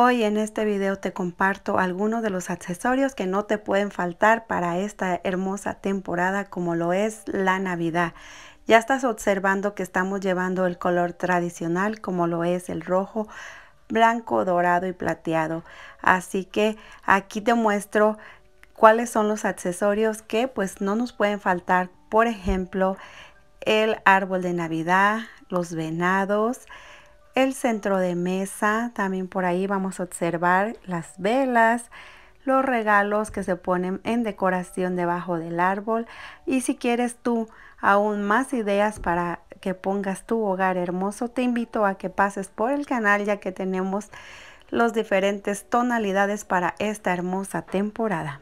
Hoy en este video te comparto algunos de los accesorios que no te pueden faltar para esta hermosa temporada como lo es la Navidad. Ya estás observando que estamos llevando el color tradicional como lo es el rojo, blanco, dorado y plateado. Así que aquí te muestro cuáles son los accesorios que pues no nos pueden faltar. Por ejemplo, el árbol de Navidad, los venados, el centro de mesa, también por ahí vamos a observar las velas, los regalos que se ponen en decoración debajo del árbol y si quieres tú aún más ideas para que pongas tu hogar hermoso, te invito a que pases por el canal ya que tenemos los diferentes tonalidades para esta hermosa temporada.